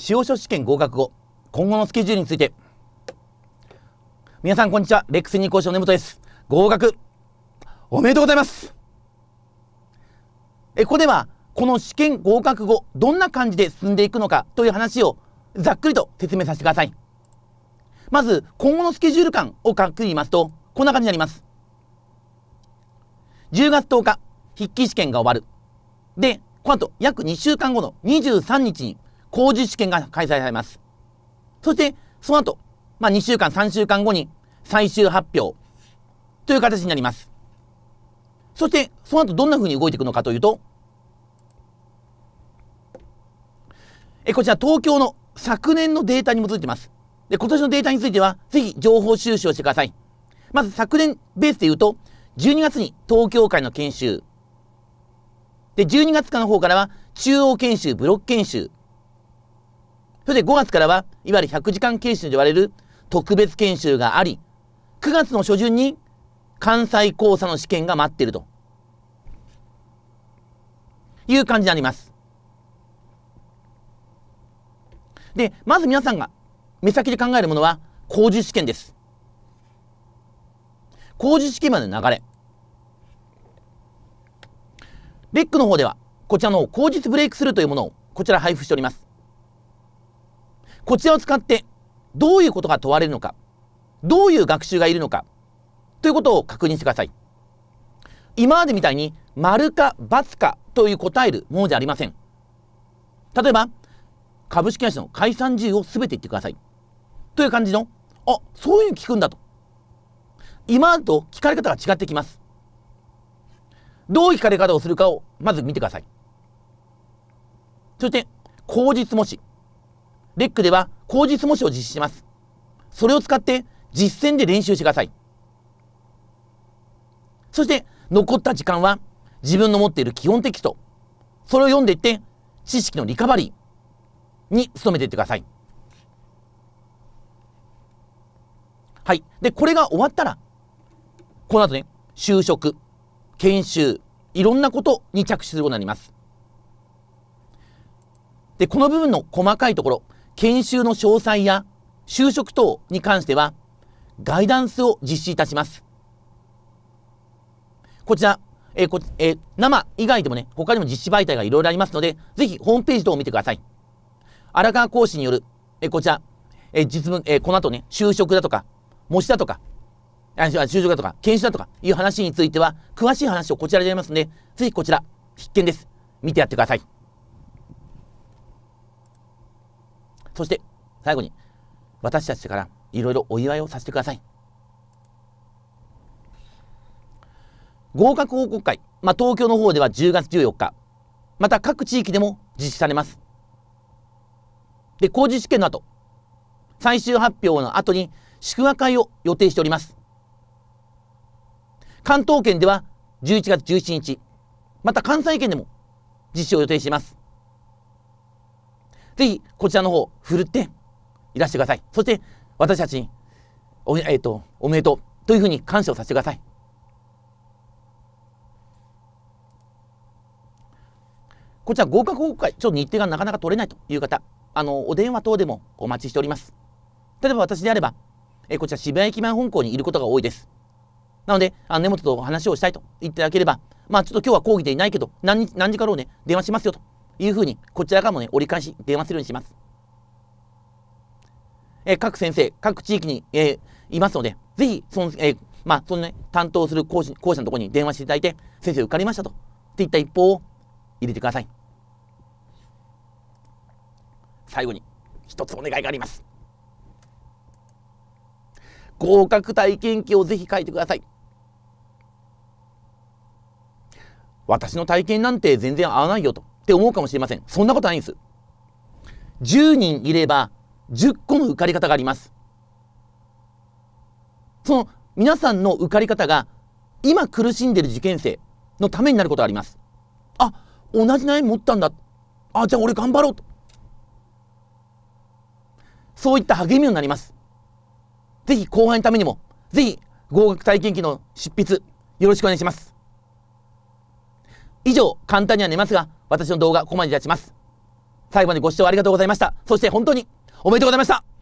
司法書士試験合格後今後のスケジュールについて皆さんこんにちはレックスニ講師の根本です合格おめでとうございますえここではこの試験合格後どんな感じで進んでいくのかという話をざっくりと説明させてくださいまず今後のスケジュール感をざっくりいますとこんな感じになります10月10日筆記試験が終わるでこの後約2週間後の23日に工事試験が開催されます。そして、その後、まあ、2週間、3週間後に最終発表という形になります。そして、その後どんな風に動いていくのかというと、えこちら東京の昨年のデータに基づいてます。で、今年のデータについては、ぜひ情報収集をしてください。まず昨年ベースで言うと、12月に東京会の研修。で、12月間の方からは、中央研修、ブロック研修。それで5月からは、いわゆる100時間研修と言われる特別研修があり、9月の初旬に関西交差の試験が待っているという感じになります。で、まず皆さんが目先で考えるものは、工事試験です。工事試験までの流れ。レックの方では、こちらの口実ブレイクスルーというものをこちら配布しております。こちらを使ってどういうことが問われるのか、どういう学習がいるのか、ということを確認してください。今までみたいに丸か×かという答えるものじゃありません。例えば、株式会社の解散事由を全て言ってください。という感じの、あ、そういうの聞くんだと。今までと聞かれ方が違ってきます。どういう聞かれ方をするかをまず見てください。そして、口実模試。レックでは口実模試を実施します。それを使って実践で練習してください。そして残った時間は自分の持っている基本テキスト、それを読んでいって知識のリカバリーに努めていってください。はい。で、これが終わったら、この後ね、就職、研修、いろんなことに着手することになります。で、この部分の細かいところ、研修の詳細や就職等に関しては、ガイダンスを実施いたします。こちら、えー、こえー、生以外でもね、他にも実施媒体がいろいろありますので、ぜひホームページ等を見てください。荒川講師による、えー、こちら、え実務、えこの後ね、就職だとか、模試だとか、あ就職だとか、研修だとかいう話については、詳しい話をこちらでやりますので、ぜひこちら、必見です。見てやってください。そして最後に私たちからいろいろお祝いをさせてください合格報告会、まあ、東京の方では10月14日また各地域でも実施されますで工事試験の後最終発表の後に祝賀会を予定しております関東圏では11月17日また関西圏でも実施を予定していますぜひこちらの方、ふるっていらしてください。そして、私たちに、お,、えーと、おめでとうというふうに感謝をさせてください。こちら合格報告会、ちょっと日程がなかなか取れないという方、あのお電話等でもお待ちしております。例えば私であれば、えこちら渋谷駅前本校にいることが多いです。なので、あの根本と話をしたいと言っていただければ、まあちょっと今日は講義でいないけど、何何時かろうね、電話しますよというふうに、こちらからもね、折り返し電話するようにします。えー、各先生、各地域に、えー、いますので、ぜひ、その、えー、まあ、そのね、担当する講師講師のところに電話していただいて、先生受かりましたと、っていった一報を入れてください。最後に、一つお願いがあります。合格体験記をぜひ書いてください。私の体験なんて全然合わないよと。って思うかもしれません。そんなことないんです。10人いれば10個の受かり方があります。その皆さんの受かり方が今苦しんでる受験生のためになることがあります。あ、同じ悩み持ったんだ。あ、じゃあ俺頑張ろうと。そういった励みになります。ぜひ後輩のためにも、ぜひ合格体験記の執筆よろしくお願いします。以上、簡単には寝ますが、私の動画ここまでいたします。最後までご視聴ありがとうございました。そして本当におめでとうございました